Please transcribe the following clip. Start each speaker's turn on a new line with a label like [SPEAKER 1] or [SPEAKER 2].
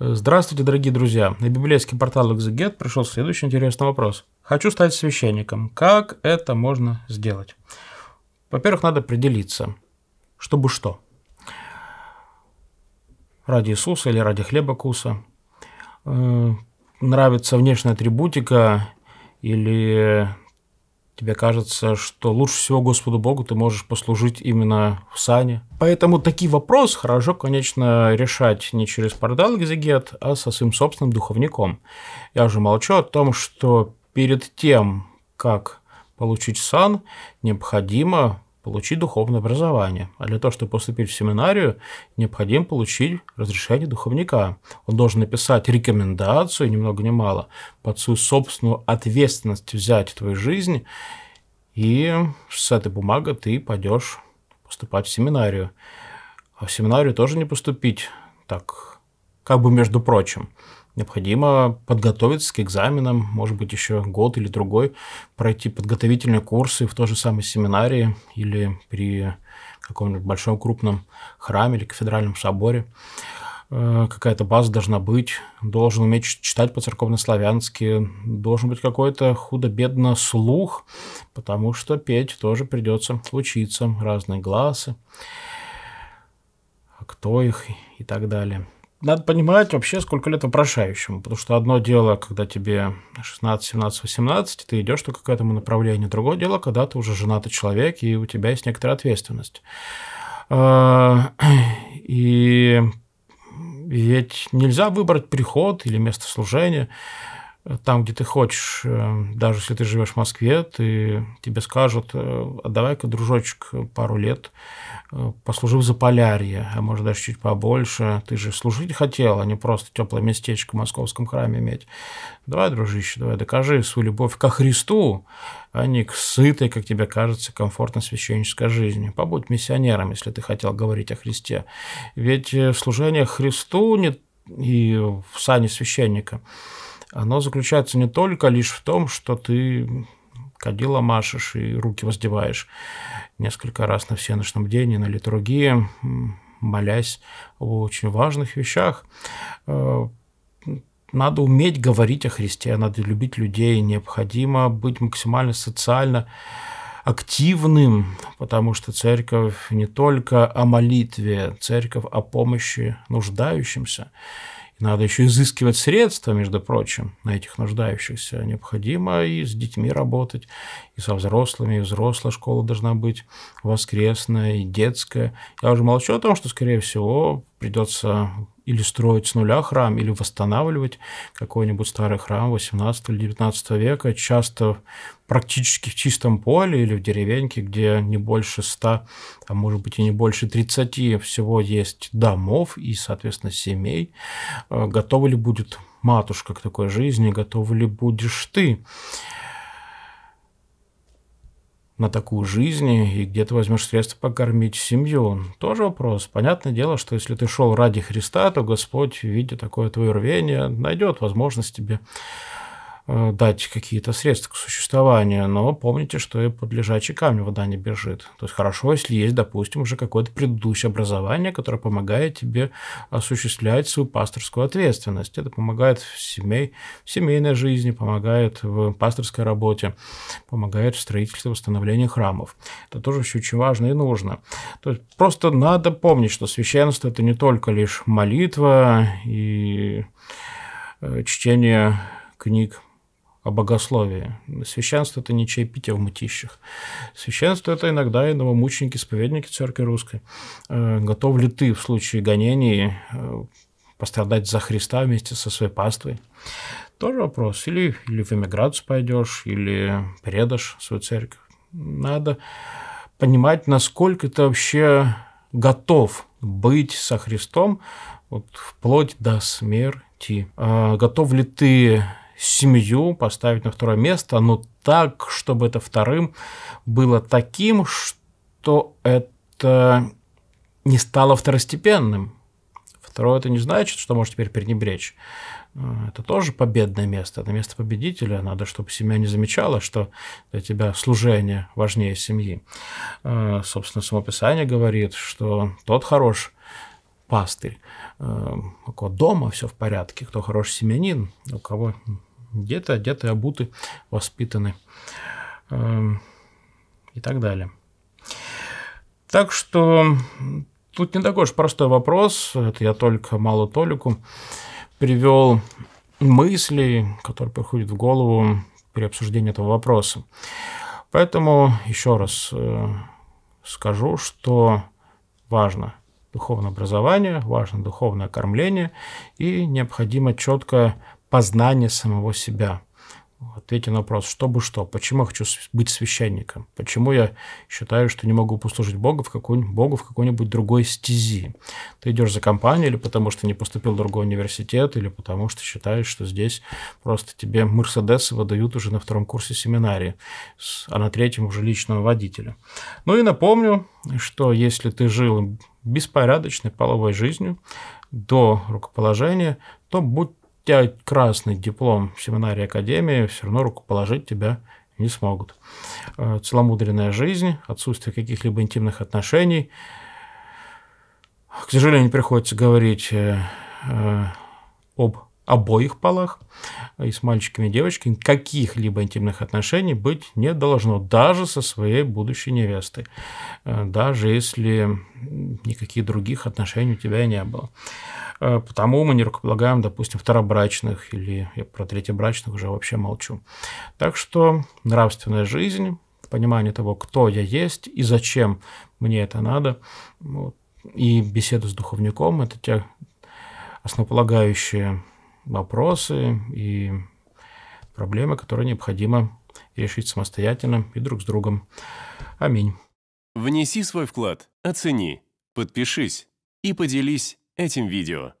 [SPEAKER 1] Э, здравствуйте, дорогие друзья! На библейский портал Exeget пришел следующий интересный вопрос. Хочу стать священником. Как это можно сделать? Во-первых, надо определиться, чтобы что. Ради Иисуса или ради хлеба куса. Э, нравится внешняя атрибутика или тебе кажется, что лучше всего Господу Богу ты можешь послужить именно в сане. Поэтому такие вопросы хорошо, конечно, решать не через портал Гизегет, а со своим собственным духовником. Я уже молчу о том, что перед тем, как получить сан, необходимо получить духовное образование. А для того, чтобы поступить в семинарию, необходимо получить разрешение духовника. Он должен написать рекомендацию, ни много ни мало, под свою собственную ответственность взять в твою жизнь, и с этой бумагой ты пойдешь поступать в семинарию. А в семинарию тоже не поступить так, как бы между прочим необходимо подготовиться к экзаменам, может быть, еще год или другой, пройти подготовительные курсы в той же самой семинарии или при каком-нибудь большом крупном храме или кафедральном соборе. Э, какая-то база должна быть, должен уметь читать по-церковно-славянски, должен быть какой-то худо-бедно слух, потому что петь тоже придется учиться, разные глазы, кто их и так далее надо понимать вообще, сколько лет вопрошающему, потому что одно дело, когда тебе 16, 17, 18, ты идешь только к этому направлению, другое дело, когда ты уже женатый человек, и у тебя есть некоторая ответственность. А, и ведь нельзя выбрать приход или место служения там, где ты хочешь, э, даже если ты живешь в Москве, ты, тебе скажут, отдавай-ка, э, «А дружочек, пару лет, э, послужив за полярье, а может даже чуть побольше, ты же служить хотел, а не просто теплое местечко в московском храме иметь. Давай, дружище, давай, докажи свою любовь ко Христу, а не к сытой, как тебе кажется, комфортной священнической жизни. Побудь миссионером, если ты хотел говорить о Христе. Ведь служение Христу не... и в сане священника – оно заключается не только лишь в том, что ты кадила машешь и руки воздеваешь несколько раз на всеночном день и на литургии, молясь о очень важных вещах. Э, надо уметь говорить о Христе, надо любить людей, необходимо быть максимально социально активным, потому что церковь не только о молитве, церковь о помощи нуждающимся надо еще изыскивать средства, между прочим, на этих нуждающихся. Необходимо и с детьми работать, и со взрослыми, и взрослая школа должна быть воскресная, и детская. Я уже молчу о том, что, скорее всего, придется или строить с нуля храм, или восстанавливать какой-нибудь старый храм 18 или 19 века, часто практически в чистом поле или в деревеньке, где не больше 100, а может быть и не больше 30 всего есть домов и, соответственно, семей. Э, готовы ли будет матушка к такой жизни, готовы ли будешь ты? на такую жизнь и где ты возьмешь средства покормить семью. Тоже вопрос. Понятное дело, что если ты шел ради Христа, то Господь, видя такое твое рвение, найдет возможность тебе Э, дать какие-то средства к существованию, но помните, что и под лежачий камень вода не бежит. То есть хорошо, если есть, допустим, уже какое-то предыдущее образование, которое помогает тебе осуществлять свою пасторскую ответственность. Это помогает в, семей, в семейной жизни, помогает в пасторской работе, помогает в строительстве, восстановлении храмов. Это тоже еще очень важно и нужно. То есть просто надо помнить, что священство – это не только лишь молитва и э, чтение книг о богословии. Священство – это не чаепитие а в мытищах. Священство – это иногда и новомученики, исповедники Церкви Русской. Э, готов ли ты в случае гонений э, пострадать за Христа вместе со своей паствой? Тоже вопрос. Или, или в эмиграцию пойдешь, или предашь свою церковь. Надо понимать, насколько ты вообще готов быть со Христом вот, вплоть до смерти. А готов ли ты семью поставить на второе место, но так, чтобы это вторым было таким, что это не стало второстепенным. Второе это не значит, что можно теперь пренебречь. Э, это тоже победное место, это место победителя. Надо, чтобы семья не замечала, что для тебя служение важнее семьи. Э, собственно, само Писание говорит, что тот хорош, пастырь, э, у кого дома все в порядке, кто хороший семьянин, у кого где-то одеты, обуты, воспитаны эм, и так далее. Так что тут не такой уж простой вопрос. Это я только мало толику привел мысли, которые приходят в голову при обсуждении этого вопроса. Поэтому еще раз э, скажу, что важно духовное образование, важно духовное кормление и необходимо четкое познание самого себя. Ответьте на вопрос, чтобы что, почему я хочу быть священником, почему я считаю, что не могу послужить Богу в какой-нибудь, Богу в какой-нибудь другой стези. Ты идешь за компанией или потому что не поступил в другой университет, или потому что считаешь, что здесь просто тебе Мерседесы выдают уже на втором курсе семинарии, а на третьем уже личного водителя. Ну и напомню, что если ты жил беспорядочной половой жизнью до рукоположения, то будь тебя красный диплом семинарии академии все равно руку положить тебя не смогут. Э, целомудренная жизнь, отсутствие каких-либо интимных отношений. К сожалению, приходится говорить э, э, об обоих полах, э, и с мальчиками и девочками, каких-либо интимных отношений быть не должно, даже со своей будущей невестой, э, даже если никаких других отношений у тебя не было. Э, потому мы не рукополагаем, допустим, второбрачных или я про третьебрачных уже вообще молчу. Так что нравственная жизнь, понимание того, кто я есть и зачем мне это надо, вот, и беседа с духовником – это те основополагающие вопросы и проблемы, которые необходимо решить самостоятельно и друг с другом. Аминь. Внеси свой вклад, оцени, подпишись и поделись этим видео.